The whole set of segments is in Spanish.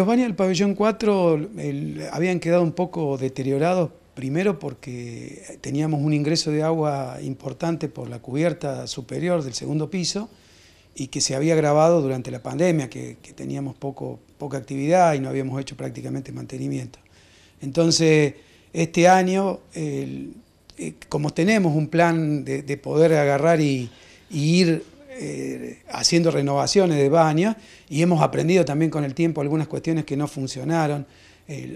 Los baños del pabellón 4 habían quedado un poco deteriorados, primero porque teníamos un ingreso de agua importante por la cubierta superior del segundo piso y que se había agravado durante la pandemia, que, teníamos poco, poca actividad y no habíamos hecho prácticamente mantenimiento. Entonces, este año, eh, como tenemos un plan de, poder agarrar y, y ir eh, haciendo renovaciones de baños y hemos aprendido también con el tiempo algunas cuestiones que no funcionaron.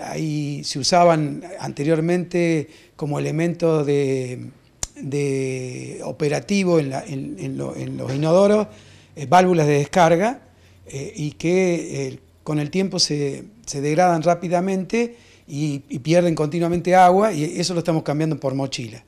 ahí se usaban anteriormente como elemento de, operativo en, los inodoros eh, válvulas de descarga eh, y que con el tiempo se, degradan rápidamente y, y pierden continuamente agua y eso lo estamos cambiando por mochila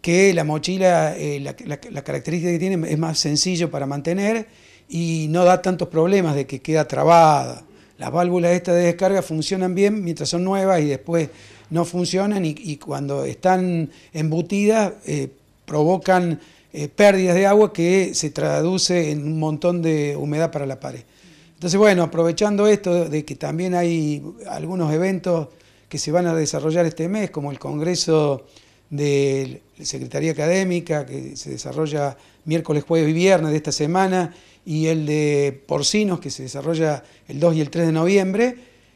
que la mochila, eh, la, característica que tiene es más sencillo para mantener y no da tantos problemas de que queda trabada. Las válvulas estas de descarga funcionan bien mientras son nuevas y después no funcionan y, cuando están embutidas eh, provocan eh, pérdidas de agua que se traduce en un montón de humedad para la pared. Entonces, bueno, aprovechando esto de que también hay algunos eventos que se van a desarrollar este mes, como el Congreso de la Secretaría Académica, que se desarrolla miércoles, jueves y viernes de esta semana, y el de Porcinos, que se desarrolla el 2 y el 3 de noviembre,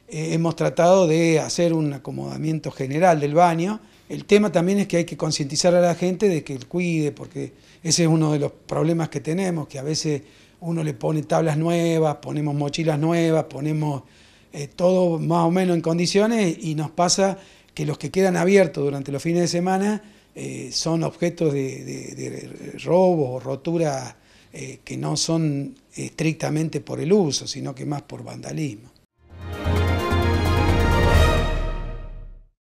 eh, hemos tratado de hacer un acomodamiento general del baño. El tema también es que hay que concientizar a la gente de que cuide, porque ese es uno de los problemas que tenemos, que a veces uno le pone tablas nuevas, ponemos mochilas nuevas, ponemos eh, todo más o menos en condiciones y nos pasa que los que quedan abiertos durante los fines de semana eh, son objetos de, robo o rotura eh, que no son estrictamente por el uso, sino que más por vandalismo.